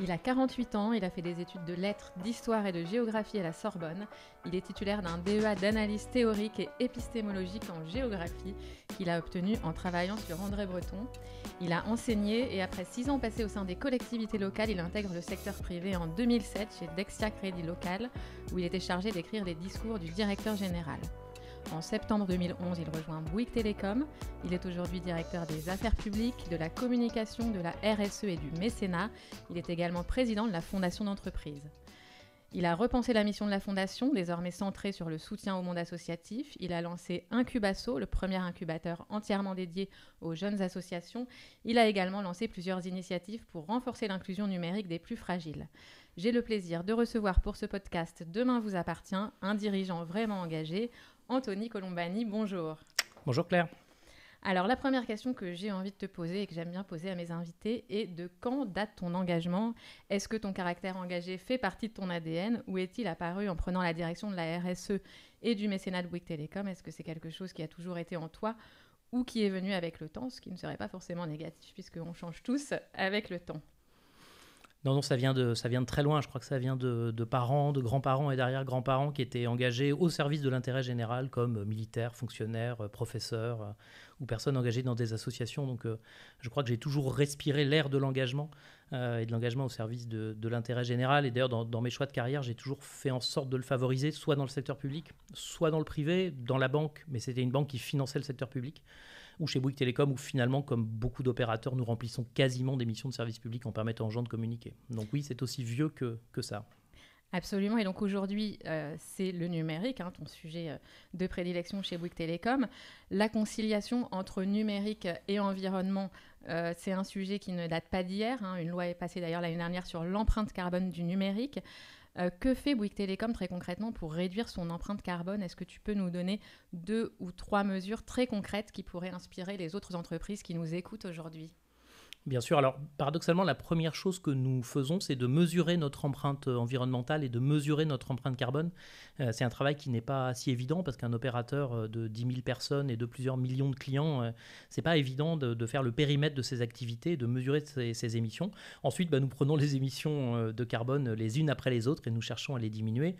Il a 48 ans, il a fait des études de lettres, d'histoire et de géographie à la Sorbonne. Il est titulaire d'un DEA d'analyse théorique et épistémologique en géographie qu'il a obtenu en travaillant sur André Breton. Il a enseigné et après six ans passés au sein des collectivités locales, il intègre le secteur privé en 2007 chez Dexia Crédit Local où il était chargé d'écrire les discours du directeur général. En septembre 2011, il rejoint Bouygues Télécom. Il est aujourd'hui directeur des affaires publiques, de la communication, de la RSE et du mécénat. Il est également président de la Fondation d'entreprise. Il a repensé la mission de la Fondation, désormais centrée sur le soutien au monde associatif. Il a lancé Incubasso, le premier incubateur entièrement dédié aux jeunes associations. Il a également lancé plusieurs initiatives pour renforcer l'inclusion numérique des plus fragiles. J'ai le plaisir de recevoir pour ce podcast Demain vous appartient un dirigeant vraiment engagé, Anthony Colombani, bonjour. Bonjour Claire. Alors la première question que j'ai envie de te poser et que j'aime bien poser à mes invités est de quand date ton engagement Est-ce que ton caractère engagé fait partie de ton ADN ou est-il apparu en prenant la direction de la RSE et du mécénat de Bouygues Télécom Est-ce que c'est quelque chose qui a toujours été en toi ou qui est venu avec le temps, ce qui ne serait pas forcément négatif puisque puisqu'on change tous avec le temps non, non, ça vient, de, ça vient de très loin. Je crois que ça vient de, parents, de grands-parents et derrière grands parents qui étaient engagés au service de l'intérêt général comme euh, militaires, fonctionnaires, euh, professeurs euh, ou personnes engagées dans des associations. Donc je crois que j'ai toujours respiré l'air de l'engagement et de l'engagement au service de, l'intérêt général. Et d'ailleurs, dans, dans, mes choix de carrière, j'ai toujours fait en sorte de le favoriser, soit dans le secteur public, soit dans le privé, dans la banque, mais c'était une banque qui finançait le secteur public ou chez Bouygues Télécom, où finalement, comme beaucoup d'opérateurs, nous remplissons quasiment des missions de service public en permettant aux gens de communiquer. Donc oui, c'est aussi vieux que, que ça. Absolument. Et donc aujourd'hui, euh, c'est le numérique, hein, ton sujet euh, de prédilection chez Bouygues Télécom. La conciliation entre numérique et environnement, euh, c'est un sujet qui ne date pas d'hier. Hein. Une loi est passée d'ailleurs l'année dernière sur l'empreinte carbone du numérique. Euh, que fait Bouygues Télécom très concrètement pour réduire son empreinte carbone Est-ce que tu peux nous donner deux ou trois mesures très concrètes qui pourraient inspirer les autres entreprises qui nous écoutent aujourd'hui Bien sûr, alors paradoxalement, la première chose que nous faisons, c'est de mesurer notre empreinte euh, environnementale et de mesurer notre empreinte carbone. Euh, c'est un travail qui n'est pas si évident parce qu'un opérateur euh, de 10 000 personnes et de plusieurs millions de clients, ce c'est pas évident de, faire le périmètre de ses activités de mesurer ses, émissions. Ensuite, bah, nous prenons les émissions de carbone les unes après les autres et nous cherchons à les diminuer.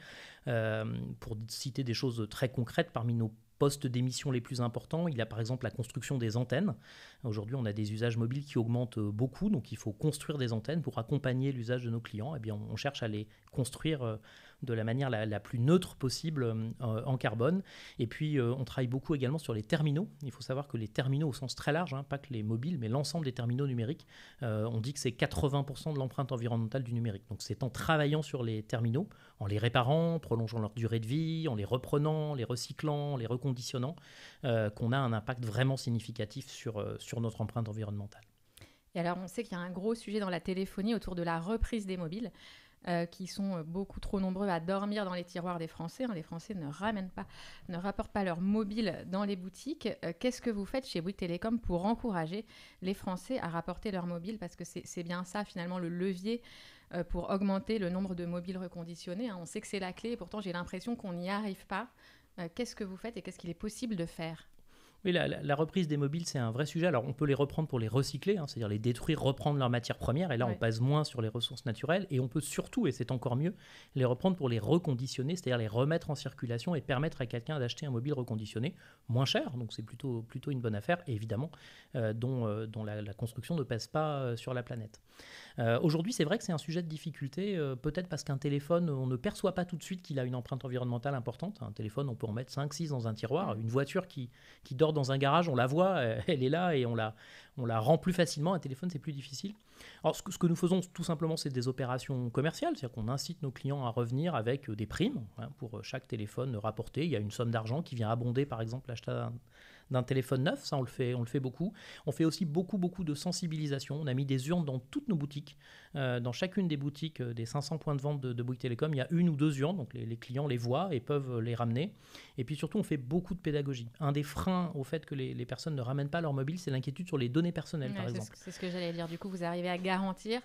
pour citer des choses très concrètes parmi nos postes d'émission les plus importants, il y a par exemple la construction des antennes. Aujourd'hui, on a des usages mobiles qui augmentent euh, beaucoup, donc il faut construire des antennes pour accompagner l'usage de nos clients. Eh bien, on cherche à les construire euh, de la manière la, plus neutre possible euh, en carbone. Et puis, euh, on travaille beaucoup également sur les terminaux. Il faut savoir que les terminaux, au sens très large, hein, pas que les mobiles, mais l'ensemble des terminaux numériques, euh, on dit que c'est 80% de l'empreinte environnementale du numérique. Donc, c'est en travaillant sur les terminaux, en les réparant, prolongeant leur durée de vie, en les reprenant, les recyclant, les reconditionnant, qu'on a un impact vraiment significatif sur, sur notre empreinte environnementale. Et alors, on sait qu'il y a un gros sujet dans la téléphonie autour de la reprise des mobiles. Euh, qui sont euh, beaucoup trop nombreux à dormir dans les tiroirs des Français. Hein, les Français ne ramènent pas, ne rapportent pas leur mobile dans les boutiques. Euh, qu'est-ce que vous faites chez Bouygues Télécom pour encourager les Français à rapporter leur mobile Parce que c'est bien ça, finalement, le levier pour augmenter le nombre de mobiles reconditionnés. Hein, on sait que c'est la clé et pourtant j'ai l'impression qu'on n'y arrive pas. Qu'est-ce que vous faites et qu'est-ce qu'il est possible de faire oui, la, reprise des mobiles, c'est un vrai sujet. Alors, on peut les reprendre pour les recycler, hein, c'est-à-dire les détruire, reprendre leur matière première Et là, on passe moins sur les ressources naturelles. Et on peut surtout, et c'est encore mieux, les reprendre pour les reconditionner, c'est-à-dire les remettre en circulation et permettre à quelqu'un d'acheter un mobile reconditionné moins cher. Donc, c'est plutôt, plutôt une bonne affaire, évidemment, euh, dont, euh, dont la, construction ne pèse pas euh, sur la planète. Aujourd'hui, c'est vrai que c'est un sujet de difficulté, peut-être parce qu'un téléphone, on ne perçoit pas tout de suite qu'il a une empreinte environnementale importante. Un téléphone, on peut en mettre 5-6 dans un tiroir. Une voiture qui, qui dort dans un garage, on la voit, euh, elle est là et on la, on la rend plus facilement. Un téléphone, c'est plus difficile. Alors, ce que, nous faisons tout simplement, c'est des opérations commerciales, c'est-à-dire qu'on incite nos clients à revenir avec euh, des primes hein, pour euh, chaque téléphone rapporté. Il y a une somme d'argent qui vient abonder, par exemple, l'achat d'un téléphone neuf, ça on le fait, on le fait beaucoup. On fait aussi beaucoup beaucoup de sensibilisation. On a mis des urnes dans toutes nos boutiques, euh, dans chacune des boutiques euh, des 500 points de vente de, Bouygues Télécom, il y a une ou deux urnes, donc les, clients les voient et peuvent euh, les ramener. Et puis surtout, on fait beaucoup de pédagogie. Un des freins au fait que les, personnes ne ramènent pas leur mobile, c'est l'inquiétude sur les données personnelles, par exemple. C'est ce que j'allais dire. Du coup, vous arrivez à garantir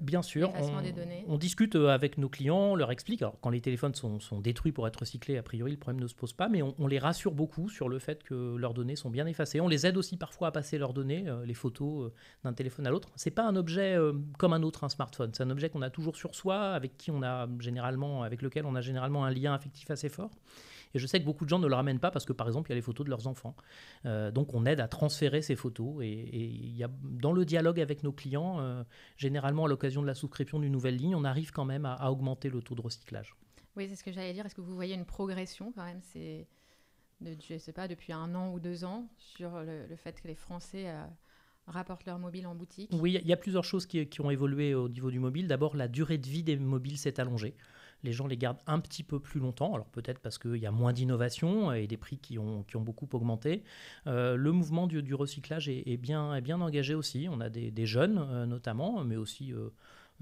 Bien sûr, on, discute euh, avec nos clients, on leur explique. Alors, quand les téléphones sont, détruits pour être recyclés, a priori, le problème ne se pose pas, mais on, les rassure beaucoup sur le fait que leurs données sont bien effacées. On les aide aussi parfois à passer leurs données, euh, les photos euh, d'un téléphone à l'autre. Ce n'est pas un objet comme un autre, un smartphone. C'est un objet qu'on a toujours sur soi, avec qui on a généralement, avec lequel on a généralement un lien affectif assez fort. Et je sais que beaucoup de gens ne le ramènent pas parce que, par exemple, il y a les photos de leurs enfants. Euh, donc, on aide à transférer ces photos. Et, il y a, dans le dialogue avec nos clients, euh, généralement, à l'occasion de la souscription d'une nouvelle ligne, on arrive quand même à, augmenter le taux de recyclage. Oui, c'est ce que j'allais dire. Est-ce que vous voyez une progression quand même C'est de, je sais pas, depuis un an ou deux ans sur le, fait que les Français euh, rapportent leur mobile en boutique Oui, il y, a plusieurs choses qui, ont évolué au niveau du mobile. D'abord, la durée de vie des mobiles s'est allongée les gens les gardent un petit peu plus longtemps. Alors peut-être parce qu'il y a moins d'innovation et des prix qui ont, beaucoup augmenté. Euh, le mouvement du, recyclage est, bien, engagé aussi. On a des, jeunes euh, notamment, mais aussi... Euh,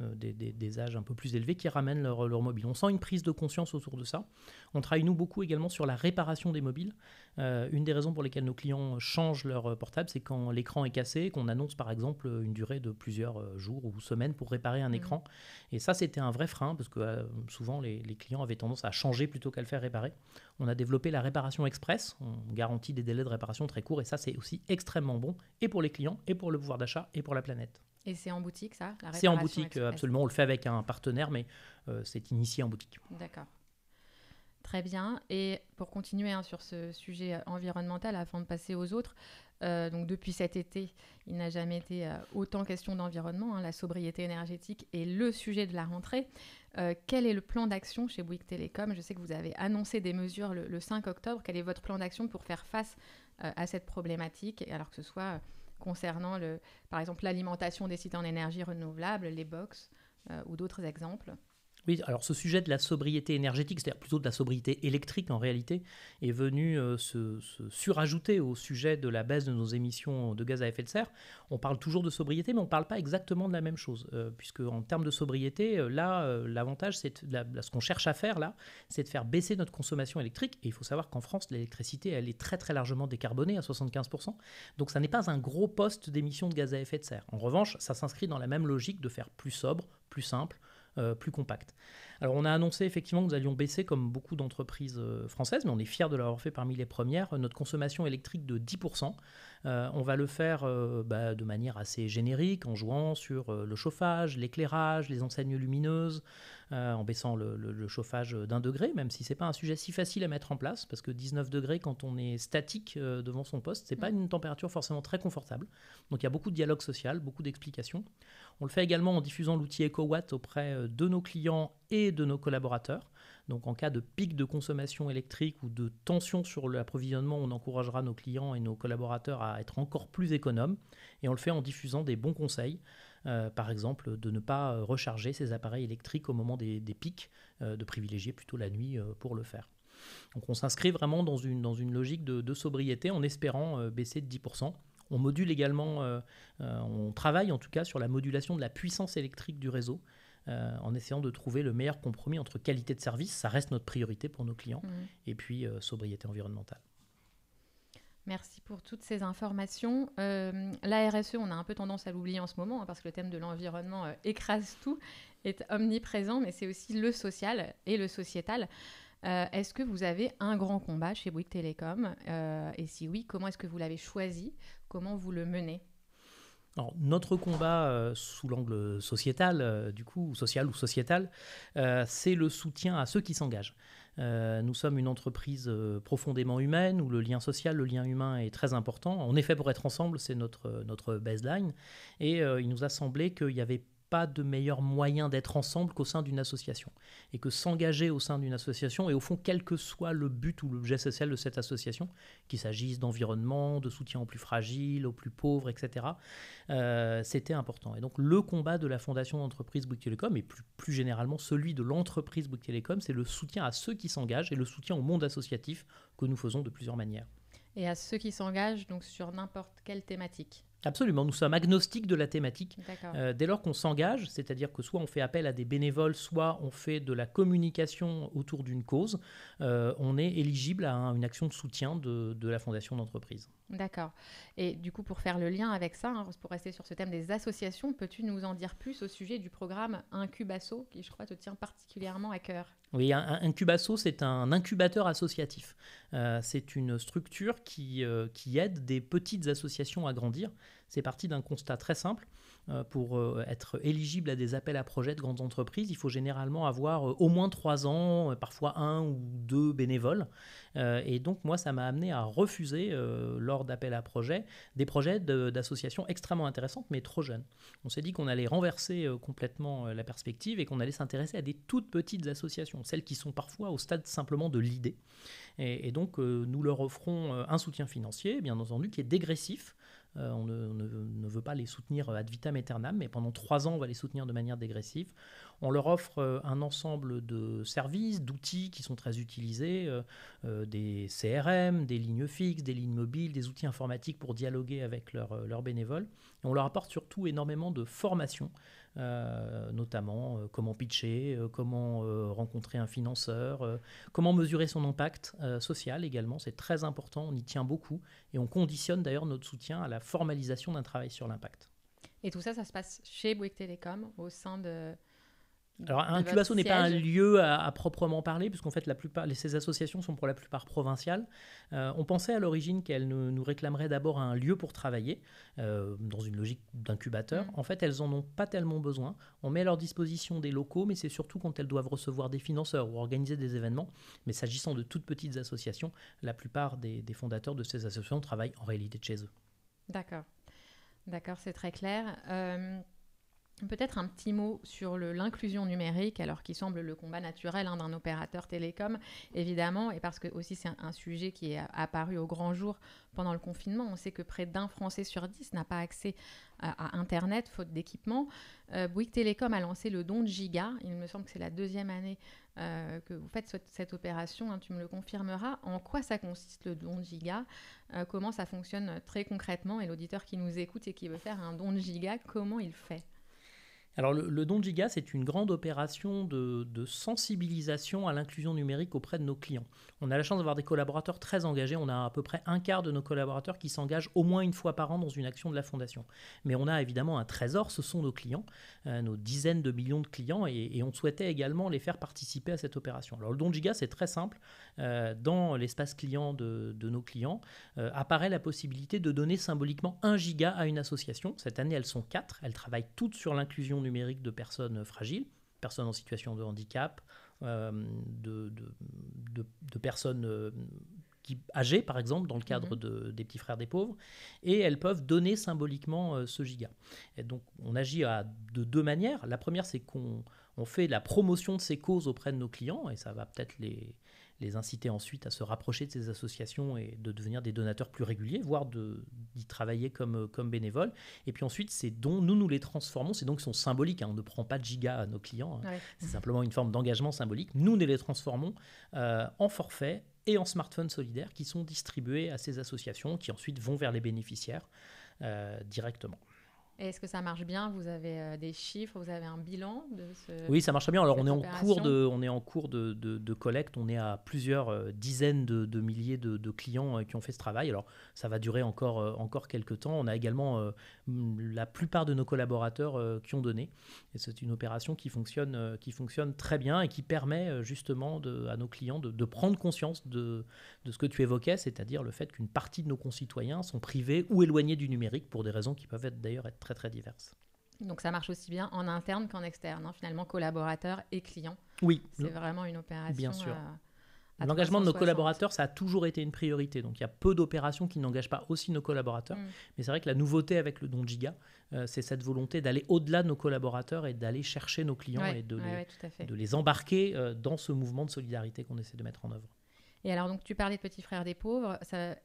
euh, des, âges un peu plus élevés qui ramènent leur, mobile. On sent une prise de conscience autour de ça. On travaille nous beaucoup également sur la réparation des mobiles. Euh, une des raisons pour lesquelles nos clients changent leur euh, portable, c'est quand l'écran est cassé, qu'on annonce par exemple une durée de plusieurs jours ou semaines pour réparer un mmh. écran. Et ça, c'était un vrai frein parce que souvent les, clients avaient tendance à changer plutôt qu'à le faire réparer. On a développé la réparation express. On garantit des délais de réparation très courts et ça, c'est aussi extrêmement bon et pour les clients et pour le pouvoir d'achat et pour la planète. Et c'est en boutique, ça C'est en boutique, absolument. On le fait avec un partenaire, mais euh, c'est initié en boutique. D'accord. Très bien. Et pour continuer hein, sur ce sujet euh, environnemental, afin de passer aux autres, euh, donc depuis cet été, il n'a jamais été autant question d'environnement. Hein, la sobriété énergétique est le sujet de la rentrée. quel est le plan d'action chez Bouygues Télécom Je sais que vous avez annoncé des mesures le, le 5 octobre. Quel est votre plan d'action pour faire face à cette problématique, alors que ce soit concernant, le, par exemple, l'alimentation des sites en énergie renouvelable, les box euh, ou d'autres exemples. Oui, alors ce sujet de la sobriété énergétique, c'est-à-dire plutôt de la sobriété électrique en réalité, est venu euh, se, surajouter au sujet de la baisse de nos émissions de gaz à effet de serre. On parle toujours de sobriété, mais on ne parle pas exactement de la même chose, euh, puisque en termes de sobriété, euh, là, l'avantage, c'est ce qu'on cherche à faire là, c'est de faire baisser notre consommation électrique. Et il faut savoir qu'en France, l'électricité, elle est très très largement décarbonée à 75%, donc ça n'est pas un gros poste d'émissions de gaz à effet de serre. En revanche, ça s'inscrit dans la même logique de faire plus sobre, plus simple, euh, plus compacte. Alors on a annoncé effectivement que nous allions baisser comme beaucoup d'entreprises euh, françaises, mais on est fiers de l'avoir fait parmi les premières, euh, notre consommation électrique de 10%. on va le faire bah, de manière assez générique, en jouant sur le chauffage, l'éclairage, les enseignes lumineuses, en baissant le, le chauffage d'un degré, même si c'est pas un sujet si facile à mettre en place, parce que 19 degrés quand on est statique devant son poste, c'est pas mm. une température forcément très confortable. Donc il y a beaucoup de dialogue social, beaucoup d'explications. On le fait également en diffusant l'outil EcoWatt auprès euh, de nos clients et de nos collaborateurs. Donc en cas de pic de consommation électrique ou de tension sur l'approvisionnement, on encouragera nos clients et nos collaborateurs à être encore plus économes. Et on le fait en diffusant des bons conseils, euh, par exemple de ne pas euh, recharger ses appareils électriques au moment des, pics, de privilégier plutôt la nuit pour le faire. Donc on s'inscrit vraiment dans une, dans une logique de sobriété en espérant baisser de 10% on module également, euh, euh, on travaille en tout cas sur la modulation de la puissance électrique du réseau. Euh, en essayant de trouver le meilleur compromis entre qualité de service, ça reste notre priorité pour nos clients, mmh. et puis sobriété environnementale. Merci pour toutes ces informations. la RSE, on a un peu tendance à l'oublier en ce moment, hein, parce que le thème de l'environnement écrase tout, est omniprésent, mais c'est aussi le social et le sociétal. Euh, est-ce que vous avez un grand combat chez Bouygues Télécom euh, Et si oui, comment est-ce que vous l'avez choisi Comment vous le menez notre combat euh, sous l'angle sociétal, du coup, social ou sociétal, c'est le soutien à ceux qui s'engagent. nous sommes une entreprise profondément humaine où le lien social, le lien humain est très important. En effet, pour être ensemble, c'est notre, notre baseline. Et il nous a semblé qu'il y avait pas de meilleur moyen d'être ensemble qu'au sein d'une association. Et que s'engager au sein d'une association, et au fond, quel que soit le but ou l'objet social de cette association, qu'il s'agisse d'environnement, de soutien aux plus fragiles, aux plus pauvres, etc., euh, c'était important. Et donc le combat de la fondation d'entreprise Bouygues Télécom, et plus, généralement celui de l'entreprise Bouygues Télécom, c'est le soutien à ceux qui s'engagent et le soutien au monde associatif que nous faisons de plusieurs manières. Et à ceux qui s'engagent donc sur n'importe quelle thématique Absolument, nous sommes agnostiques de la thématique. Euh, dès lors qu'on s'engage, c'est-à-dire que soit on fait appel à des bénévoles, soit on fait de la communication autour d'une cause, euh, on est éligible à une action de soutien de, de la fondation d'entreprise. D'accord. Et du coup, pour faire le lien avec ça, hein, pour rester sur ce thème des associations, peux-tu nous en dire plus au sujet du programme Incubasso, qui je crois te tient particulièrement à cœur Oui, Incubasso, c'est un incubateur associatif. Euh, c'est une structure qui, euh, qui aide des petites associations à grandir. C'est parti d'un constat très simple. Euh, pour euh, être éligible à des appels à projets de grandes entreprises, il faut généralement avoir euh, au moins trois ans, parfois un ou deux bénévoles. Et donc moi, ça m'a amené à refuser, lors d'appels à projets, des projets d'associations extrêmement intéressantes, mais trop jeunes. On s'est dit qu'on allait renverser complètement la perspective et qu'on allait s'intéresser à des toutes petites associations, celles qui sont parfois au stade simplement de l'idée. et, donc nous leur offrons un soutien financier, bien entendu, qui est dégressif euh, on, ne, veut pas les soutenir euh, ad vitam aeternam, mais pendant trois ans, on va les soutenir de manière dégressive. On leur offre euh, un ensemble de services, d'outils qui sont très utilisés, des CRM, des lignes fixes, des lignes mobiles, des outils informatiques pour dialoguer avec leurs bénévoles. on leur apporte surtout énormément de formation euh, notamment euh, comment pitcher, euh, comment rencontrer un financeur, comment mesurer son impact social également, c'est très important, on y tient beaucoup et on conditionne d'ailleurs notre soutien à la formalisation d'un travail sur l'impact. Et tout ça, ça se passe chez Bouygues Télécom au sein de, alors, un incubation n'est pas un lieu à, proprement parler, puisqu'en fait, la plupart, ces associations sont pour la plupart provinciales. Euh, on pensait à l'origine qu'elles nous, réclameraient d'abord un lieu pour travailler, euh, dans une logique d'incubateur. Mm. En fait, elles n'en ont pas tellement besoin. On met à leur disposition des locaux, mais c'est surtout quand elles doivent recevoir des financeurs ou organiser des événements. Mais s'agissant de toutes petites associations, la plupart des, fondateurs de ces associations travaillent en réalité de chez eux. D'accord. D'accord, c'est très clair. Euh, Peut-être un petit mot sur l'inclusion numérique, alors qui semble le combat naturel hein, d'un opérateur télécom, évidemment, et parce que aussi c'est un, sujet qui est apparu au grand jour pendant le confinement. On sait que près d'un Français sur dix n'a pas accès à, Internet, faute d'équipement. Euh, Bouygues Télécom a lancé le don de giga. Il me semble que c'est la deuxième année euh, que vous faites cette, opération, hein, tu me le confirmeras. En quoi ça consiste le don de giga euh, Comment ça fonctionne très concrètement Et l'auditeur qui nous écoute et qui veut faire un don de giga, comment il fait alors le, don de Giga, c'est une grande opération de, sensibilisation à l'inclusion numérique auprès de nos clients. On a la chance d'avoir des collaborateurs très engagés. On a à peu près un quart de nos collaborateurs qui s'engagent au moins une fois par an dans une action de la fondation. Mais on a évidemment un trésor, ce sont nos clients, euh, nos dizaines de millions de clients, et, on souhaitait également les faire participer à cette opération. Alors le don de Giga, c'est très simple. Euh, dans l'espace client de, nos clients, euh, apparaît la possibilité de donner symboliquement un giga à une association. Cette année, elles sont quatre. Elles travaillent toutes sur l'inclusion numérique de personnes fragiles, personnes en situation de handicap, euh, de, personnes euh, qui, âgées, par exemple, dans le cadre mhm. des petits frères des pauvres, et elles peuvent donner symboliquement euh, ce giga. donc on agit de deux manières. La première, c'est qu'on on fait la promotion de ces causes auprès de nos clients et ça va peut-être les, les inciter ensuite à se rapprocher de ces associations et de devenir des donateurs plus réguliers, voire d'y travailler comme, euh, comme bénévoles. Et puis ensuite, ces dons, nous, nous les transformons. C'est donc sont symboliques. Hein. on ne prend pas de giga à nos clients. Hein. C'est simplement une forme d'engagement symbolique. Nous, nous les transformons euh, en forfaits et en smartphones solidaires qui sont distribués à ces associations qui ensuite vont vers les bénéficiaires euh, directement. Est-ce que ça marche bien Vous avez euh, des chiffres Vous avez un bilan de ce Oui, ça marche bien. Alors on est, en cours de, on est en cours de, collecte. On est à plusieurs euh, dizaines de, milliers de, clients euh, qui ont fait ce travail. Alors ça va durer encore, encore quelques temps. On a également la plupart de nos collaborateurs qui ont donné. Et c'est une opération qui fonctionne, qui fonctionne très bien et qui permet justement à nos clients de, prendre conscience de, de ce que tu évoquais, c'est-à-dire le fait qu'une partie de nos concitoyens sont privés ou éloignés du numérique pour des raisons qui peuvent d'ailleurs être très très diverses. Donc ça marche aussi bien en interne qu'en externe, hein, finalement collaborateurs et clients. Oui. C'est vraiment une opération. Bien euh, sûr. L'engagement de nos collaborateurs, ça a toujours été une priorité. Donc il y a peu d'opérations qui n'engagent pas aussi nos collaborateurs. Mm. Mais c'est vrai que la nouveauté avec le don Giga, euh, c'est cette volonté d'aller au-delà de nos collaborateurs et d'aller chercher nos clients et de, les, de, les, embarquer euh, dans ce mouvement de solidarité qu'on essaie de mettre en œuvre. Et alors donc tu parlais de Petits Frères des Pauvres. je,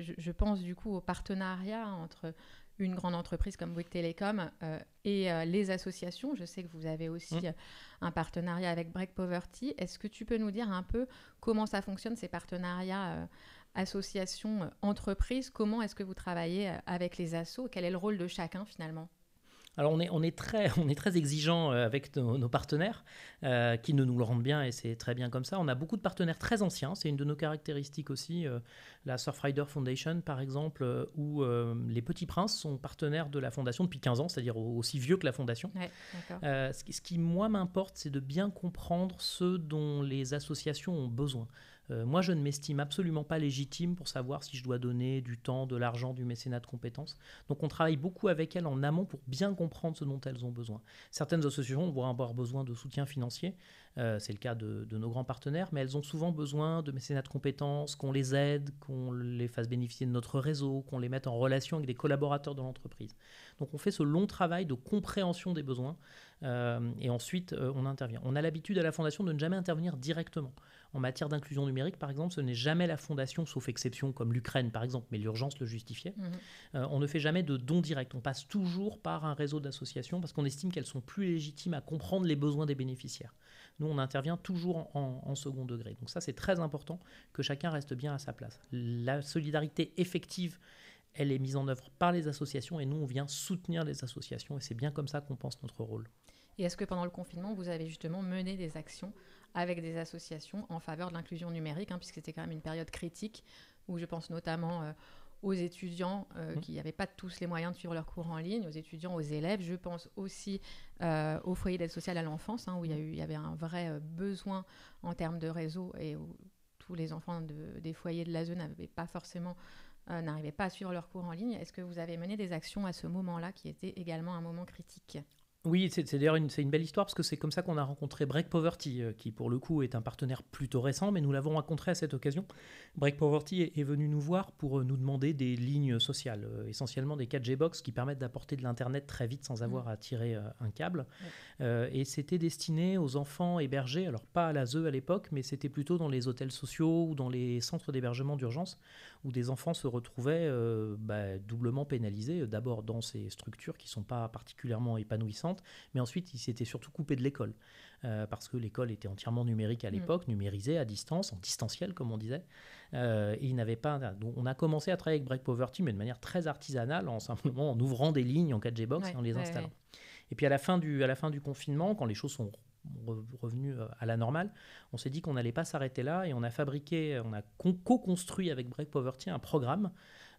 je, pense du coup au partenariat entre une grande entreprise comme Bouygues Télécom euh, et euh, les associations. Je sais que vous avez aussi mmh. euh, un partenariat avec Break Poverty. Est-ce que tu peux nous dire un peu comment ça fonctionne, ces partenariats associations-entreprises Comment est-ce que vous travaillez avec les assos Quel est le rôle de chacun finalement alors on est, très, exigeant euh, avec nos, partenaires euh, qui ne nous le rendent bien et c'est très bien comme ça. On a beaucoup de partenaires très anciens, c'est une de nos caractéristiques aussi. Euh, la Surfrider Foundation par exemple, où les Petits Princes sont partenaires de la fondation depuis 15 ans, c'est-à-dire aussi vieux que la fondation. ce, ce qui moi m'importe, c'est de bien comprendre ce dont les associations ont besoin. Euh, moi, je ne m'estime absolument pas légitime pour savoir si je dois donner du temps, de l'argent, du mécénat de compétences. Donc, on travaille beaucoup avec elles en amont pour bien comprendre ce dont elles ont besoin. Certaines associations vont avoir besoin de soutien financier. Euh, c'est le cas de, nos grands partenaires, mais elles ont souvent besoin de mécénats de compétences, qu'on les aide, qu'on les fasse bénéficier de notre réseau, qu'on les mette en relation avec des collaborateurs de l'entreprise. Donc on fait ce long travail de compréhension des besoins euh, et ensuite euh, on intervient. On a l'habitude à la Fondation de ne jamais intervenir directement. En matière d'inclusion numérique, par exemple, ce n'est jamais la Fondation, sauf exception comme l'Ukraine par exemple, mais l'urgence le justifiait. Mmh. on ne fait jamais de dons directs. On passe toujours par un réseau d'associations parce qu'on estime qu'elles sont plus légitimes à comprendre les besoins des bénéficiaires. Nous, on intervient toujours en, second degré. Donc ça, c'est très important que chacun reste bien à sa place. La solidarité effective, elle est mise en œuvre par les associations et nous, on vient soutenir les associations et c'est bien comme ça qu'on pense notre rôle. Et est-ce que pendant le confinement, vous avez justement mené des actions avec des associations en faveur de l'inclusion numérique, hein, puisque c'était quand même une période critique où je pense notamment... Euh, aux étudiants euh, mmh. qui n'avaient pas tous les moyens de suivre leur cours en ligne, aux étudiants, aux élèves. Je pense aussi aux euh, au foyer d'aide sociale à l'enfance, hein, où mmh. il y, avait un vrai euh, besoin en termes de réseau et où tous les enfants des foyers de la zone n'avaient pas forcément n'arrivaient pas à suivre leur cours en ligne. Est-ce que vous avez mené des actions à ce moment-là qui était également un moment critique oui, c'est d'ailleurs une, une, belle histoire parce que c'est comme ça qu'on a rencontré Break Poverty, euh, qui pour le coup est un partenaire plutôt récent, mais nous l'avons rencontré à cette occasion. Break Poverty est, venu nous voir pour euh, nous demander des lignes sociales, euh, essentiellement des 4G box qui permettent d'apporter de l'Internet très vite sans mmh. avoir à tirer un câble. et c'était destiné aux enfants hébergés, alors pas à la ZE à l'époque, mais c'était plutôt dans les hôtels sociaux ou dans les centres d'hébergement d'urgence, où des enfants se retrouvaient euh, bah, doublement pénalisés, euh, d'abord dans ces structures qui ne sont pas particulièrement épanouissantes, mais ensuite ils s'étaient surtout coupés de l'école, euh, parce que l'école était entièrement numérique à mm. l'époque, numérisée à distance, en distanciel comme on disait, pas... on a commencé à travailler avec Break Poverty, mais de manière très artisanale, en simplement ouvrant des lignes en 4G Box et en les installant. Et puis à la fin du, à la fin du confinement, quand les choses sont revenu euh, à la normale, on s'est dit qu'on n'allait pas s'arrêter là et on a fabriqué, on a co-construit avec Break Poverty un programme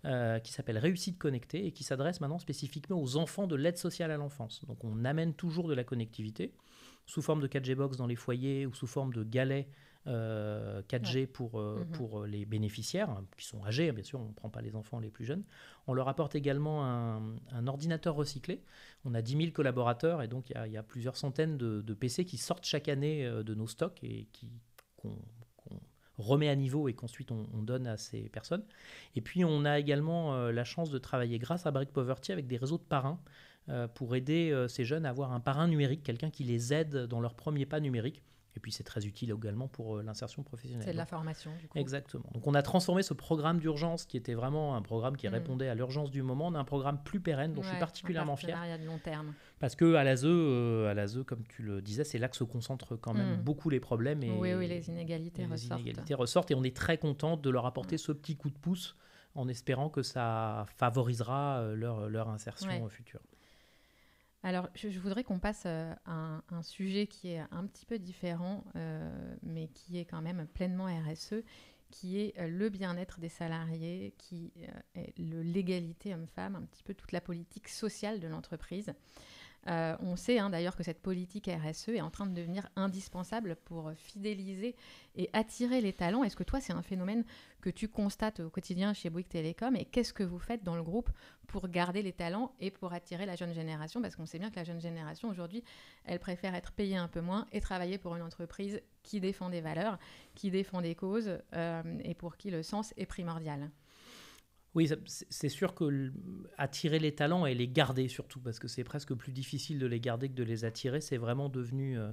euh, qui s'appelle Réussite connectée et qui s'adresse maintenant spécifiquement aux enfants de l'aide sociale à l'enfance. Donc on amène toujours de la connectivité sous forme de 4G box dans les foyers ou sous forme de galets 4G euh, pour, euh, mhm. pour euh, les bénéficiaires, hein, qui sont âgés, hein, bien sûr, on ne prend pas les enfants les plus jeunes. On leur apporte également un, un ordinateur recyclé. On a 10 000 collaborateurs et donc il y, a plusieurs centaines de, PC qui sortent chaque année de nos stocks et qui qu'on remet à niveau et qu'ensuite on, donne à ces personnes. Et puis on a également la chance de travailler grâce à Break Poverty avec des réseaux de parrains pour aider ces jeunes à avoir un parrain numérique, quelqu'un qui les aide dans leur premier pas numérique. Et puis c'est très utile également pour euh, l'insertion professionnelle. C'est de la formation, du coup. Exactement. Donc on a transformé ce programme d'urgence, qui était vraiment un programme qui mm. répondait à l'urgence du moment, en un programme plus pérenne, dont je suis particulièrement fier. long terme. Parce que à l'ASE, euh, à comme tu le disais, c'est là que se concentrent quand même mm. beaucoup les problèmes. Et, oui, oui, les inégalités ressortent. Les inégalités ressortent et on est très content de leur apporter mm. ce petit coup de pouce en espérant que ça favorisera euh, leur, leur insertion future. Alors, je, voudrais qu'on passe à euh, un, sujet qui est un petit peu différent, euh, mais qui est quand même pleinement RSE, qui est euh, le bien-être des salariés, qui est l'égalité homme-femme, un petit peu toute la politique sociale de l'entreprise. Euh, on sait hein, d'ailleurs que cette politique RSE est en train de devenir indispensable pour fidéliser et attirer les talents. Est-ce que toi, c'est un phénomène que tu constates au quotidien chez Bouygues Télécom et qu'est-ce que vous faites dans le groupe pour garder les talents et pour attirer la jeune génération Parce qu'on sait bien que la jeune génération aujourd'hui, elle préfère être payée un peu moins et travailler pour une entreprise qui défend des valeurs, qui défend des causes euh, et pour qui le sens est primordial. Oui, c'est sûr que attirer les talents et les garder surtout, parce que c'est presque plus difficile de les garder que de les attirer, c'est vraiment devenu euh,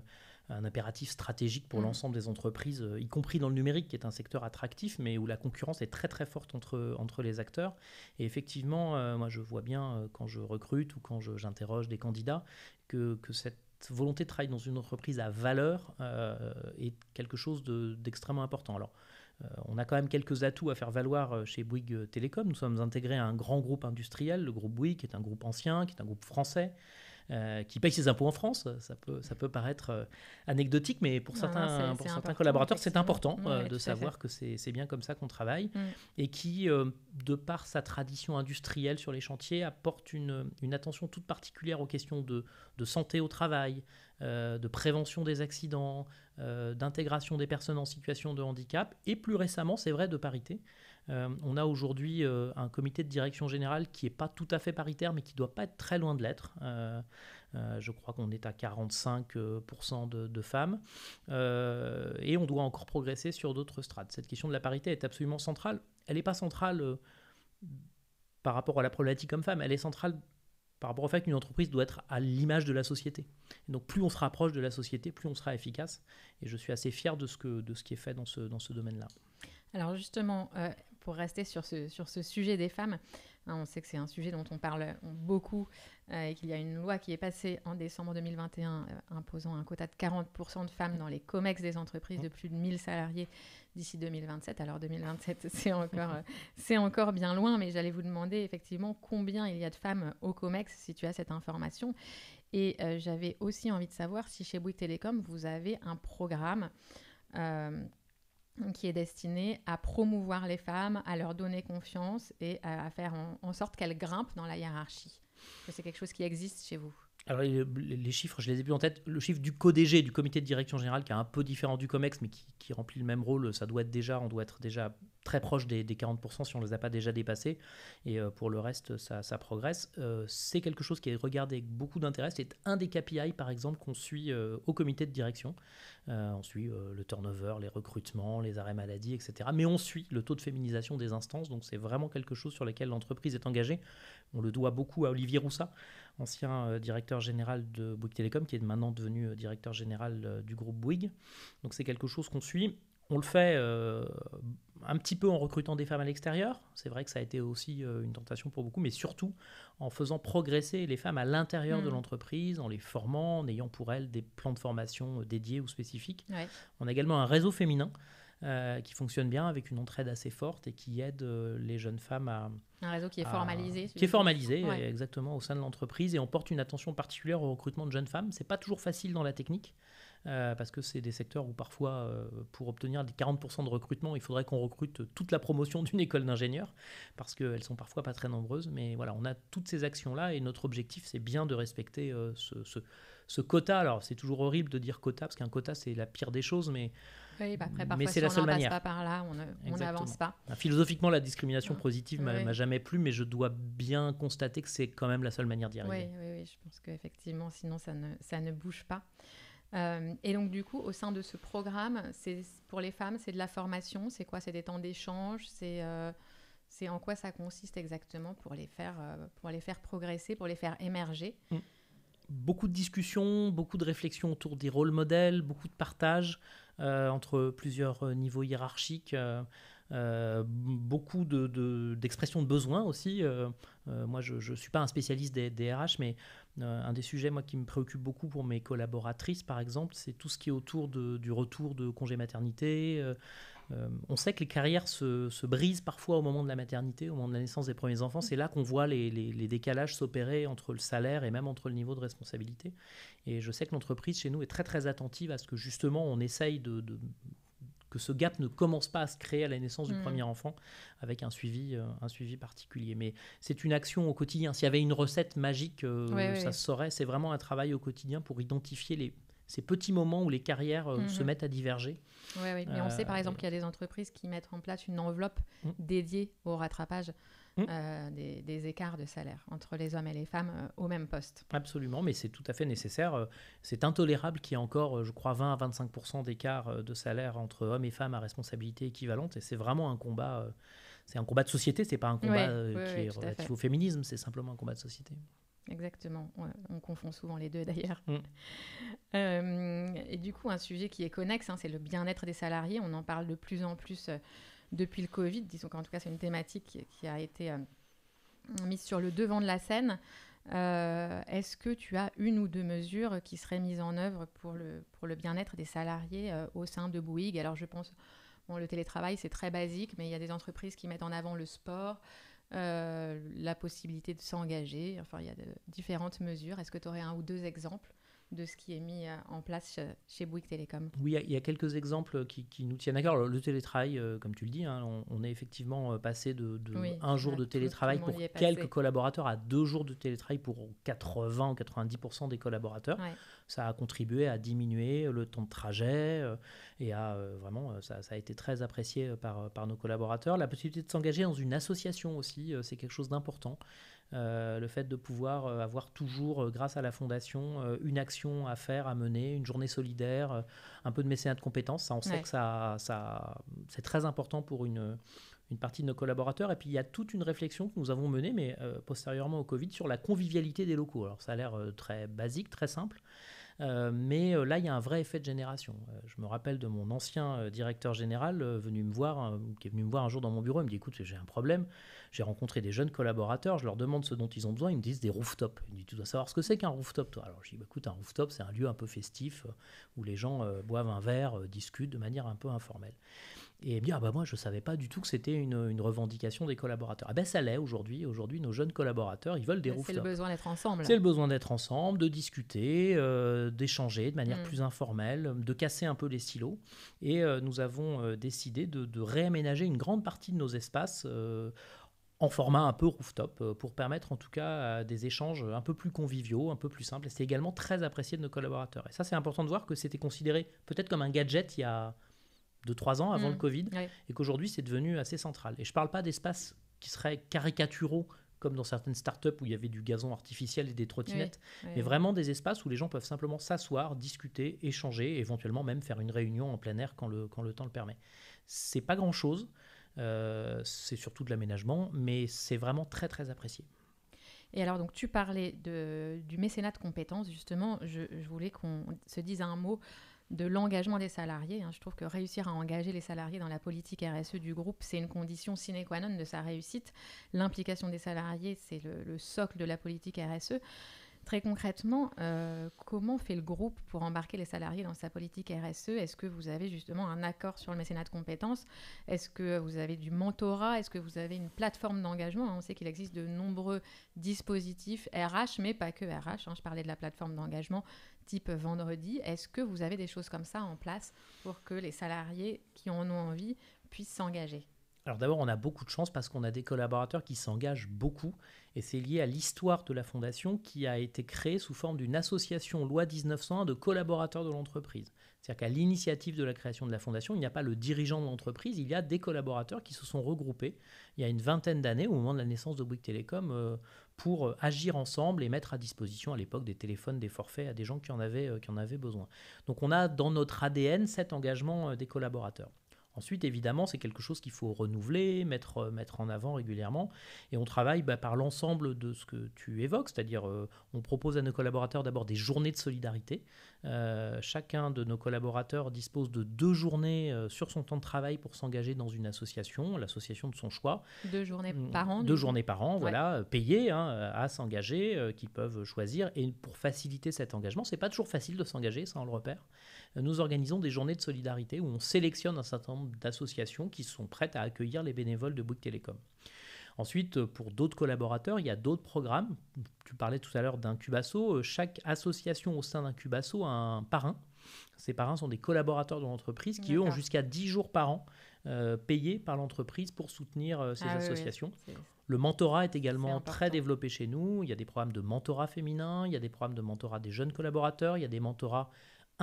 un impératif stratégique pour mmh. l'ensemble des entreprises, euh, y compris dans le numérique, qui est un secteur attractif, mais où la concurrence est très très forte entre, entre les acteurs. Et effectivement, euh, moi je vois bien quand je recrute ou quand j'interroge des candidats que, cette volonté de travailler dans une entreprise à valeur est quelque chose d'extrêmement important. Alors, euh, on a quand même quelques atouts à faire valoir euh, chez Bouygues Télécom. Nous sommes intégrés à un grand groupe industriel, le groupe Bouygues, qui est un groupe ancien, qui est un groupe français. Euh, qui paye ses impôts en France. Ça peut, paraître anecdotique, mais pour certains, collaborateurs, c'est important de savoir que c'est bien comme ça qu'on travaille mm. et qui, de par sa tradition industrielle sur les chantiers, apporte une, attention toute particulière aux questions de santé au travail, euh, de prévention des accidents, euh, d'intégration des personnes en situation de handicap, et plus récemment, c'est vrai, de parité. Euh, on a aujourd'hui un comité de direction générale qui n'est pas tout à fait paritaire, mais qui ne doit pas être très loin de l'être. je crois qu'on est à 45% de, femmes, et on doit encore progresser sur d'autres strates. Cette question de la parité est absolument centrale. Elle n'est pas centrale par rapport à la problématique homme femme, elle est centrale par rapport au fait qu'une entreprise doit être à l'image de la société. donc plus on se rapproche de la société, plus on sera efficace. Et je suis assez fier de ce, que, de ce qui est fait dans ce, domaine-là. Alors justement, euh, pour rester sur sur ce sujet des femmes, Hein, on sait que c'est un sujet dont on parle beaucoup euh, et qu'il y a une loi qui est passée en décembre 2021 euh, imposant un quota de 40% de femmes dans les COMEX des entreprises de plus de 1000 salariés d'ici 2027. Alors 2027, c'est encore, euh, c'est encore bien loin, mais j'allais vous demander effectivement combien il y a de femmes au COMEX si tu as cette information. Et j'avais aussi envie de savoir si chez Bouygues Télécom, vous avez un programme qui est destiné à promouvoir les femmes, à leur donner confiance et à, faire en, en sorte qu'elles grimpent dans la hiérarchie. C'est quelque chose qui existe chez vous alors les chiffres, je les ai plus en tête. Le chiffre du CODG, du comité de direction générale, qui est un peu différent du COMEX, mais qui, remplit le même rôle, ça doit être déjà, on doit être déjà très proche des, 40% si on ne les a pas déjà dépassés. Et euh, pour le reste, ça, progresse. Euh, c'est quelque chose qui est regardé avec beaucoup d'intérêt. C'est un des KPI, par exemple, qu'on suit euh, au comité de direction. on suit le turnover, les recrutements, les arrêts maladie, etc. Mais on suit le taux de féminisation des instances. Donc c'est vraiment quelque chose sur lequel l'entreprise est engagée. On le doit beaucoup à Olivier Roussa ancien euh, directeur général de Bouygues Télécom, qui est maintenant devenu euh, directeur général euh, du groupe Bouygues. Donc c'est quelque chose qu'on suit. On le fait un petit peu en recrutant des femmes à l'extérieur. C'est vrai que ça a été aussi une tentation pour beaucoup, mais surtout en faisant progresser les femmes à l'intérieur de hmm. l'entreprise, en les formant, en ayant pour elles des plans de formation dédiés ou spécifiques. On a également un réseau féminin euh, qui fonctionne bien avec une entraide assez forte et qui aide euh, les jeunes femmes à. Un réseau qui est formalisé. Qui est formalisé, euh, exactement, au sein de l'entreprise. Et on porte une attention particulière au recrutement de jeunes femmes. C'est pas toujours facile dans la technique. parce que c'est des secteurs où parfois, pour obtenir des 40% de recrutement, il faudrait qu'on recrute toute la promotion d'une école d'ingénieurs, parce qu'elles sont parfois pas très nombreuses. Mais voilà, on a toutes ces actions-là, et notre objectif, c'est bien de respecter ce, ce quota. Alors, c'est toujours horrible de dire quota, parce qu'un quota, c'est la pire des choses, mais, oui, bah, mais c'est la on seule manière. Passe pas par là, on n'avance pas. Philosophiquement, la discrimination positive m'a jamais plu, mais je dois bien constater que c'est quand même la seule manière d'y arriver. Oui, oui, oui, je pense qu'effectivement, sinon, ça ne, ça ne bouge pas. Euh, et donc, du coup, au sein de ce programme, c'est pour les femmes, c'est de la formation. C'est quoi C'est des temps d'échange C'est euh, en quoi ça consiste exactement pour les faire, euh, pour les faire progresser, pour les faire émerger mm beaucoup de discussions, beaucoup de réflexions autour des rôles modèles, beaucoup de partage euh, entre plusieurs euh, niveaux hiérarchiques. Euh, beaucoup d'expressions de, besoins aussi. moi, je ne suis pas un spécialiste des, RH, mais un des sujets moi, qui me préoccupe beaucoup pour mes collaboratrices, par exemple, c'est tout ce qui est autour du retour de congé maternité, euh, on sait que les carrières se, brisent parfois au moment de la maternité, au moment de la naissance des premiers enfants. C'est là qu'on voit les, décalages s'opérer entre le salaire et même entre le niveau de responsabilité. Et je sais que l'entreprise chez nous est très très attentive à ce que justement on essaye de, que ce gap ne commence pas à se créer à la naissance du mmh. premier enfant avec un suivi, euh, un suivi particulier. Mais c'est une action au quotidien. S'il y avait une recette magique, euh, ça se saurait. C'est vraiment un travail au quotidien pour identifier les, ces petits moments où les carrières euh, se mhm. mettent à diverger. Oui, oui. Mais on sait par euh, exemple qu'il y a des entreprises qui mettent en place une enveloppe mm. dédiée au rattrapage. Mm. Euh, des, écarts de salaire entre les hommes et les femmes au même poste. Absolument, mais c'est tout à fait nécessaire. C'est intolérable qu'il y ait encore, je crois, 20 à 25 d'écart de salaire entre hommes et femmes à responsabilité équivalente. Et c'est vraiment un combat. c'est un combat de société. C'est pas un combat qui est relatif au féminisme. C'est simplement un combat de société. Exactement, on, confond souvent les deux d'ailleurs. Mm. Euh, et du coup, un sujet qui est connexe, hein, c'est le bien-être des salariés. On en parle de plus en plus euh, depuis le Covid. Disons qu'en tout cas, c'est une thématique qui, a été euh, mise sur le devant de la scène. Est-ce que tu as une ou deux mesures qui seraient mises en œuvre pour le, pour le bien-être des salariés au sein de Bouygues Alors, je pense, bon, le télétravail, c'est très basique, mais il y a des entreprises qui mettent en avant le sport. Euh, la possibilité de s'engager. Enfin, il y a de, différentes mesures. Est-ce que tu aurais un ou deux exemples de ce qui est mis euh, en place chez Bouygues Télécom Oui, il y a quelques exemples qui, nous tiennent à cœur. Le télétravail, euh, comme tu le dis, hein, on, est effectivement euh, passé de, un jour de télétravail pour quelques collaborateurs à deux jours de télétravail pour 80 ou 90% des collaborateurs. Ça a contribué à diminuer le temps de trajet et à vraiment, ça, a été très apprécié par nos collaborateurs. La possibilité de s'engager dans une association aussi, c'est quelque chose d'important. Euh, le fait de pouvoir euh, avoir toujours, euh, grâce à la fondation, une action à faire, à mener, une journée solidaire, un peu de mécénat de compétences, on sait que c'est très important pour une, une partie de nos collaborateurs. Et puis il y a toute une réflexion que nous avons menée, mais postérieurement au Covid, sur la convivialité des locaux. Alors ça a l'air très basique, très simple. Euh, mais euh, là, il y a un vrai effet de génération. Euh, je me rappelle de mon ancien directeur général venu qui est venu me voir un jour dans mon bureau. Il me dit Écoute, j'ai un problème. J'ai rencontré des jeunes collaborateurs. Je leur demande ce dont ils ont besoin. Ils me disent des rooftops. Il me dit Tu dois savoir ce que c'est qu'un rooftop, toi. Alors, je dis bah, Écoute, un rooftop, c'est un lieu un peu festif où les gens boivent un verre, discutent de manière un peu informelle et bien, ah bah moi, je ne savais pas du tout que c'était une, revendication des collaborateurs. Ah ben, ça l'est aujourd'hui. Aujourd'hui, nos jeunes collaborateurs, ils veulent des rooftops. C'est le besoin d'être ensemble. C'est le besoin d'être ensemble, de discuter, euh, d'échanger de manière mm. plus informelle, de casser un peu les silos. Et euh, nous avons euh, décidé de, de, réaménager une grande partie de nos espaces en format un peu rooftop pour permettre en tout cas des échanges un peu plus conviviaux, un peu plus simples. Et c'est également très apprécié de nos collaborateurs. Et ça, c'est important de voir que c'était considéré peut-être comme un gadget il y a de trois ans avant mm. le Covid, et qu'aujourd'hui c'est devenu assez central. Et je ne parle pas d'espaces qui seraient caricaturaux, comme dans certaines startups où il y avait du gazon artificiel et des trottinettes, mais vraiment des espaces où les gens peuvent simplement s'asseoir, discuter, échanger, éventuellement même faire une réunion en plein air quand le, quand le temps le permet. C'est pas grand-chose, euh, c'est surtout de l'aménagement, mais c'est vraiment très très apprécié. Et alors, donc, tu parlais du mécénat de compétences, justement, je voulais qu'on se dise un mot de l'engagement des salariés. Hein. Je trouve que réussir à engager les salariés dans la politique RSE du groupe, c'est une condition sine qua non de sa réussite. L'implication des salariés, c'est le socle de la politique RSE. Très concrètement, euh, comment fait le groupe pour embarquer les salariés dans sa politique RSE Est-ce que vous avez justement un accord sur le mécénat de compétences Est-ce que vous avez du mentorat Est-ce que vous avez une plateforme d'engagement hein, On sait qu'il existe de nombreux dispositifs RH, mais pas que RH. Hein. Je parlais de la plateforme d'engagement type vendredi. Est-ce que vous avez des choses comme ça en place pour que les salariés qui en ont envie puissent s'engager alors d'abord, on a beaucoup de chance parce qu'on a des collaborateurs qui s'engagent beaucoup et c'est lié à l'histoire de la fondation qui a été créée sous forme d'une association loi 1901 de collaborateurs de l'entreprise. C'est-à-dire qu'à l'initiative de la création de la fondation, il n'y a pas le dirigeant de l'entreprise, il y a des collaborateurs qui se sont regroupés il y a une vingtaine d'années au moment de la naissance de Bouygues Télécom euh, pour euh, agir ensemble et mettre à disposition à l'époque des téléphones, des forfaits à des gens qui en avaient, euh, qui en avaient besoin. Donc on a dans notre ADN cet engagement des collaborateurs. Ensuite, évidemment, c'est quelque chose qu'il faut renouveler, mettre, euh, mettre en avant régulièrement. Et on travaille bah, par l'ensemble de ce que tu évoques, c'est-à-dire euh, on propose à nos collaborateurs d'abord des journées de solidarité. Euh, chacun de nos collaborateurs dispose de deux journées sur son temps de travail pour s'engager dans une association, l'association de son choix. Deux journées mm, par an. Deux journées par an, voilà, payées hein, à s'engager, qu'ils peuvent choisir. Et pour faciliter cet engagement, c'est pas toujours facile de s'engager, ça le repère. Nous organisons des journées de solidarité où on sélectionne un certain nombre d'associations qui sont prêtes à accueillir les bénévoles de Bouygues Télécom. Ensuite, pour d'autres collaborateurs, il y a d'autres programmes. Tu parlais tout à l'heure d'un Cubasso. Euh, chaque association au sein d'un d'Incubasso a un parrain. Ces parrains sont des collaborateurs de l'entreprise qui, eux, ont jusqu'à 10 jours par an euh, payés par l'entreprise pour soutenir euh, ces ah associations. Le mentorat est également très développé chez nous. Il y a des programmes de mentorat féminin, il y a des programmes de mentorat des jeunes collaborateurs, il y a des mentorats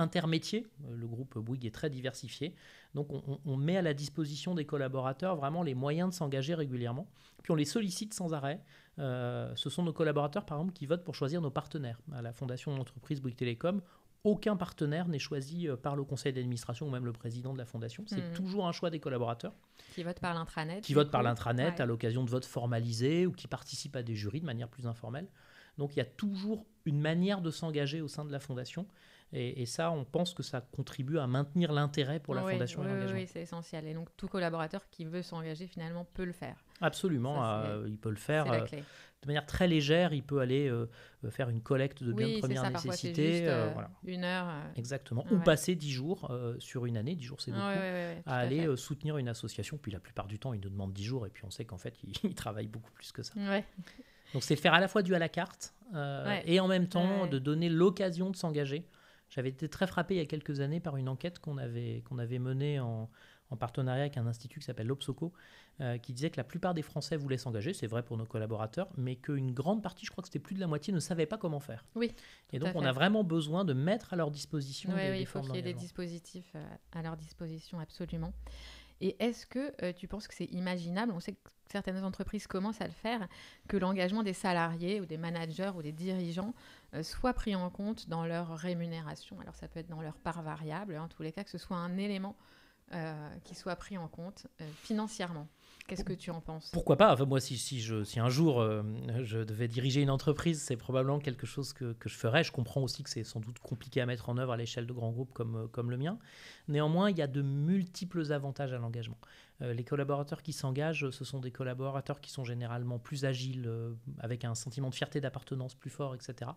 intermétiers. Euh, le groupe Bouygues est très diversifié. Donc on, met à la disposition des collaborateurs vraiment les moyens de s'engager régulièrement. Puis on les sollicite sans arrêt. Euh, ce sont nos collaborateurs, par exemple, qui votent pour choisir nos partenaires. À la fondation l'Entreprise Bouygues Télécom, aucun partenaire n'est choisi euh, par le conseil d'administration ou même le président de la fondation. C'est hmm. toujours un choix des collaborateurs. Qui votent par l'intranet. Qui votent par l'intranet à l'occasion de votes formalisés ou qui participent à des jurys de manière plus informelle. Donc il y a toujours une manière de s'engager au sein de la fondation et, ça, on pense que ça contribue à maintenir l'intérêt pour la fondation oui, Oui, c'est essentiel. Et donc tout collaborateur qui veut s'engager finalement peut le faire. Absolument, euh, il peut le faire. Euh, de manière très légère, il peut aller euh, faire une collecte de biens de première nécessité. Une heure. Exactement. Ah Ou passer dix jours sur une année, dix jours c'est ah beaucoup, à aller soutenir une association. Puis la plupart du temps, ils nous demandent dix jours et puis on sait qu'en fait, il travaille beaucoup plus que ça. Donc c'est faire à la fois du à la carte et en même temps de donner l'occasion de s'engager. J'avais été très frappé il y a quelques années par une enquête qu'on avait, qu'on avait menée en, en, partenariat avec un institut qui s'appelle l'Opsoco, euh, qui disait que la plupart des Français voulaient s'engager, c'est vrai pour nos collaborateurs, mais qu'une grande partie, je crois que c'était plus de la moitié, ne savait pas comment faire. Oui. Et donc on a vraiment besoin de mettre à leur disposition des, oui, des il faut qu'il y ait des dispositifs euh, à leur disposition, absolument. Et est-ce que euh, tu penses que c'est imaginable On sait que certaines entreprises commencent à le faire, que l'engagement des salariés ou des managers ou des dirigeants euh, soit pris en compte dans leur rémunération. Alors ça peut être dans leur part variable, hein, en tous les cas, que ce soit un élément euh, qui soit pris en compte euh, financièrement. Qu'est-ce que tu en penses Pourquoi pas Moi, si, si, je, si un jour euh, je devais diriger une entreprise, c'est probablement quelque chose que, je ferais. Je comprends aussi que c'est sans doute compliqué à mettre en œuvre à l'échelle de grands groupes comme, euh, comme le mien. Néanmoins, il y a de multiples avantages à l'engagement. Euh, les collaborateurs qui s'engagent, ce sont des collaborateurs qui sont généralement plus agiles, avec un sentiment de fierté d'appartenance plus fort, etc.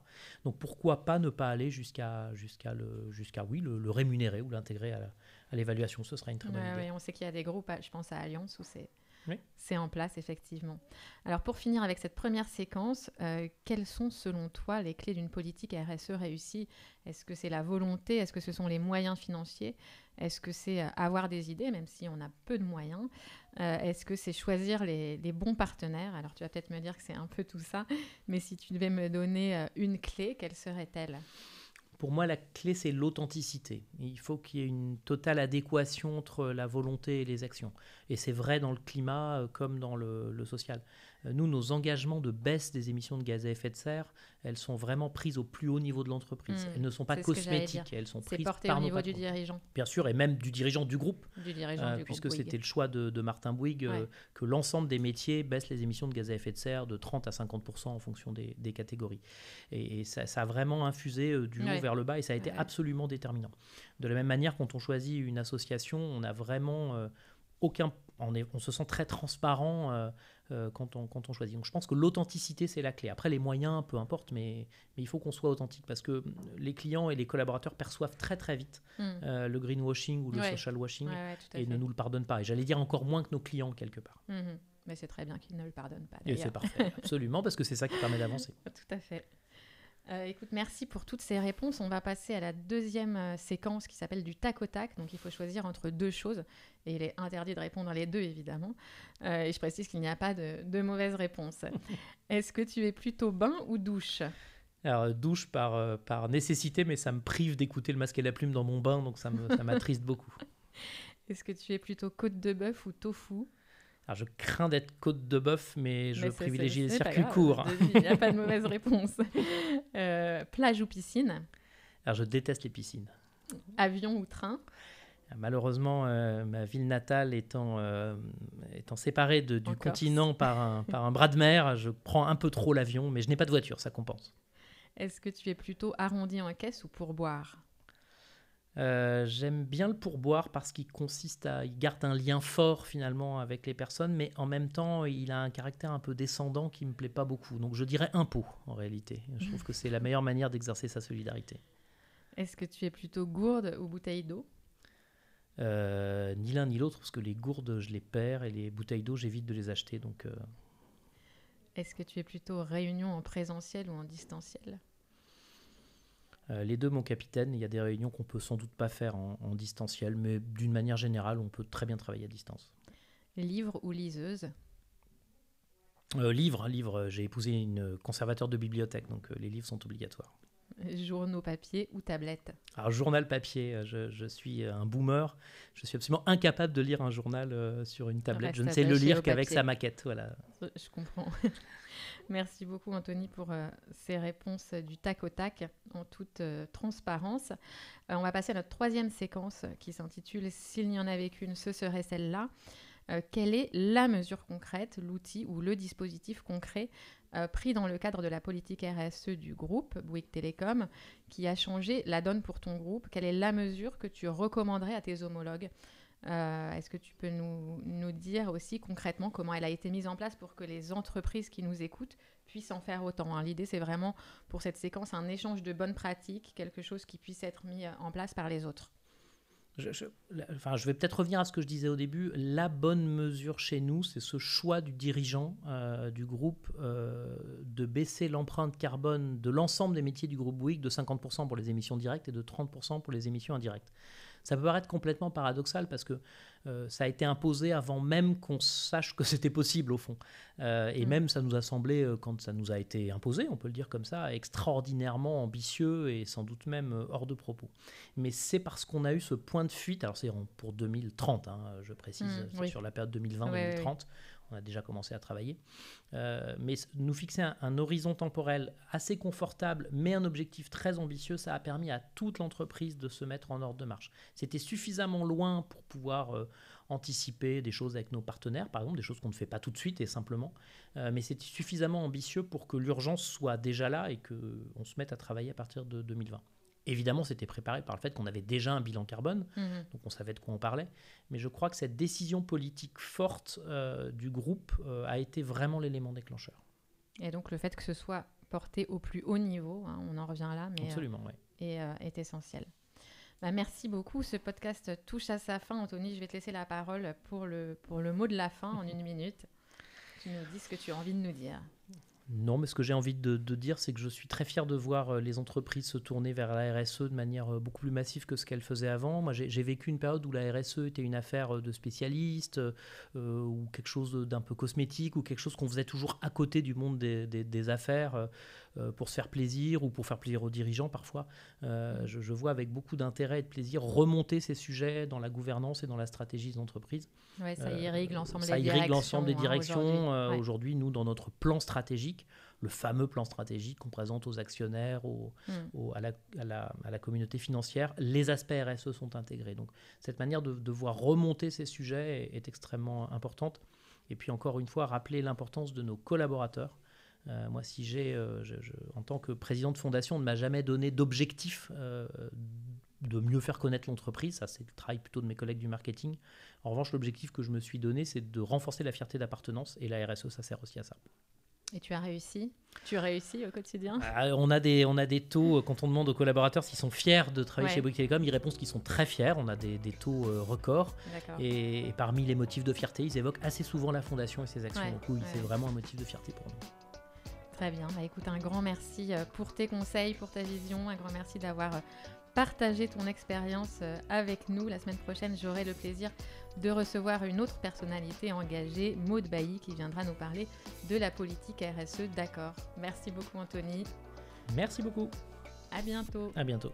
Donc pourquoi pas ne pas aller jusqu'à le, oui, le, rémunérer ou l'intégrer à, l'évaluation Ce serait une très bonne idée. on sait qu'il y a des groupes, je pense à Alliance, où c'est c'est en place, effectivement. Alors pour finir avec cette première séquence, euh, quelles sont selon toi les clés d'une politique RSE réussie Est-ce que c'est la volonté Est-ce que ce sont les moyens financiers Est-ce que c'est euh, avoir des idées, même si on a peu de moyens euh, Est-ce que c'est choisir les bons partenaires Alors tu vas peut-être me dire que c'est un peu tout ça, mais si tu devais me donner une clé, quelle serait-elle pour moi, la clé, c'est l'authenticité. Il faut qu'il y ait une totale adéquation entre la volonté et les actions. Et c'est vrai dans le climat euh, comme dans le, social. Nous, nos engagements de baisse des émissions de gaz à effet de serre, elles sont vraiment prises au plus haut niveau de l'entreprise. Hmm, elles ne sont pas cosmétiques, elles sont prises par au niveau du dirigeant. Bien sûr, et même du dirigeant du groupe, euh, puisque c'était le choix de, Martin Bouygues euh, que l'ensemble des métiers baissent les émissions de gaz à effet de serre de 30 à 50 en fonction des, catégories. Et, ça, a vraiment infusé euh, du haut vers le bas et ça a été absolument déterminant. De la même manière, quand on choisit une association, on a vraiment aucun, on, se sent très transparent euh, euh, quand, on, choisit. Donc je pense que l'authenticité, c'est la clé. Après, les moyens, peu importe, mais, il faut qu'on soit authentique parce que euh, les clients et les collaborateurs perçoivent très très vite hmm. le greenwashing ou le social washing et ne nous le pardonnent pas. Et j'allais dire encore moins que nos clients quelque part. Mmh mais c'est très bien qu'ils ne le pardonnent pas. Et c'est parfait, absolument, parce que c'est ça qui permet d'avancer. Tout à fait. Euh, écoute, merci pour toutes ces réponses. On va passer à la deuxième euh, séquence qui s'appelle du tac au tac. Donc, il faut choisir entre deux choses. Et il est interdit de répondre à les deux, évidemment. Euh, et je précise qu'il n'y a pas de, mauvaises mauvaise réponse. Est-ce que tu es plutôt bain ou douche alors, douche par, nécessité, mais ça me prive d'écouter le masque et la plume dans mon bain, donc ça m'attriste beaucoup. Est-ce que tu es plutôt côte de bœuf ou tofu alors, je crains d'être côte de bœuf, mais je privilégie les circuits courts. Il n'y a pas de mauvaise réponse. Euh, plage ou piscine Alors, je déteste les piscines. Avion ou train ah, Malheureusement, euh, ma ville natale étant, euh, séparée du continent par par un bras de mer, je prends un peu trop l'avion, mais je n'ai pas de voiture, ça compense. Est-ce que tu es plutôt arrondi en caisse ou pour boire euh, j'aime bien le pourboire parce qu'il consiste à, il garde un lien fort finalement avec les personnes, mais en même temps, il a un caractère un peu descendant qui me plaît pas beaucoup. Donc je dirais impôt en réalité. Je trouve que c'est la meilleure manière d'exercer sa solidarité. Est-ce que tu es plutôt gourde ou bouteille d'eau euh, Ni l'un ni l'autre, parce que les gourdes, je les perds et les bouteilles d'eau, j'évite de les acheter. Donc. Euh, Est-ce que tu es plutôt réunion en présentiel ou en distanciel euh, les deux, mon capitaine, il y a des réunions qu'on peut sans doute pas faire en, distanciel, mais d'une manière générale, on peut très bien travailler à distance. Livre ou liseuse euh, Livre, livre. J'ai épousé une conservateur de bibliothèque, donc euh, les livres sont obligatoires. Journaux papier ou tablette Alors, journal papier, euh, je, suis euh, un boomer. Je suis absolument incapable de lire un journal euh, sur une tablette. je ne sais le lire qu'avec sa maquette. Voilà. Je comprends. Merci beaucoup, Anthony, pour ces réponses du tac au tac en toute transparence. on va passer à notre troisième séquence qui s'intitule S'il n'y en avait qu'une, ce serait celle-là. Euh, quelle est la mesure concrète, l'outil ou le dispositif concret euh, pris dans le cadre de la politique RSE du groupe Bouygues Télécom qui a changé la donne pour ton groupe Quelle est la mesure que tu recommanderais à tes homologues euh, Est-ce que tu peux nous, dire aussi concrètement comment elle a été mise en place pour que les entreprises qui nous écoutent puissent en faire autant hein? L'idée, c'est vraiment pour cette séquence un échange de bonnes pratiques, quelque chose qui puisse être mis en place par les autres. Je, enfin, je vais peut-être revenir à ce que je disais au début. La bonne mesure chez nous, c'est ce choix du dirigeant euh, du groupe euh, de baisser l'empreinte carbone de l'ensemble des métiers du groupe Bouygues de 50% pour les émissions directes et de 30% pour les émissions indirectes. Ça peut paraître complètement paradoxal parce que euh, ça a été imposé avant même qu'on sache que c'était possible au fond. Euh, et mm. même ça nous a semblé, euh, quand ça nous a été imposé, on peut le dire comme ça, extraordinairement ambitieux et sans doute même hors de propos. Mais c'est parce qu'on a eu ce point de fuite, alors c'est pour 2030, hein, je précise, mm, sur la période 2020-2030, on a déjà commencé à travailler. Euh, mais nous fixer un, horizon temporel assez confortable, mais un objectif très ambitieux, ça a permis à toute l'entreprise de se mettre en ordre de marche. C'était suffisamment loin pour pouvoir euh, anticiper des choses avec nos partenaires, par exemple, des choses qu'on ne fait pas tout de suite et simplement. Euh, mais c'était suffisamment ambitieux pour que l'urgence soit déjà là et qu'on se mette à travailler à partir de 2020. Évidemment, c'était préparé par le fait qu'on avait déjà un bilan carbone, mhm. donc on savait de quoi on parlait. Mais je crois que cette décision politique forte euh, du groupe euh, a été vraiment l'élément déclencheur. Et donc le fait que ce soit porté au plus haut niveau, hein, on en revient là, mais et, euh, est essentiel. Bah, merci beaucoup. Ce podcast touche à sa fin. Anthony, je vais te laisser la parole pour le, pour le mot de la fin en une minute. Tu nous dis ce que tu as envie de nous dire. Non, mais ce que j'ai envie de, dire, c'est que je suis très fier de voir euh, les entreprises se tourner vers la RSE de manière euh, beaucoup plus massive que ce qu'elles faisaient avant. Moi, j'ai vécu une période où la RSE était une affaire euh, de spécialistes ou quelque chose d'un peu cosmétique ou quelque chose qu'on faisait toujours à côté du monde des affaires. Euh, pour se faire plaisir ou pour faire plaisir aux dirigeants parfois. Euh, mm. Je, vois avec beaucoup d'intérêt et de plaisir remonter ces sujets dans la gouvernance et dans la stratégie des entreprises. ça euh, irrigue l'ensemble des directions. Ça l'ensemble des hein, directions. Aujourd'hui, nous, dans notre plan stratégique, le fameux plan stratégique qu'on présente aux actionnaires, mm. à, la, communauté financière, les aspects RSE sont intégrés. Donc cette manière de, voir remonter ces sujets est, extrêmement importante. Et puis encore une fois, rappeler l'importance de nos collaborateurs. Euh, moi, si j'ai, euh, en tant que président de fondation, on ne m'a jamais donné d'objectif euh, de mieux faire connaître l'entreprise. Ça, c'est le travail plutôt de mes collègues du marketing. En revanche, l'objectif que je me suis donné, c'est de renforcer la fierté d'appartenance. Et la RSO ça sert aussi à ça. Et tu as réussi Tu réussis au quotidien ah, on, a des, on a des taux, quand on demande aux collaborateurs s'ils sont fiers de travailler chez Bouygues Telecom, ils répondent qu'ils sont très fiers. On a des, des taux records. Et, parmi les motifs de fierté, ils évoquent assez souvent la fondation et ses actions. c'est vraiment un motif de fierté pour nous bien. Bah, écoute, un grand merci euh, pour tes conseils, pour ta vision. Un grand merci d'avoir euh, partagé ton expérience euh, avec nous. La semaine prochaine, j'aurai le plaisir de recevoir une autre personnalité engagée, Maude Bailly, qui viendra nous parler de la politique RSE. D'accord. Merci beaucoup, Anthony. Merci beaucoup. À bientôt. À bientôt.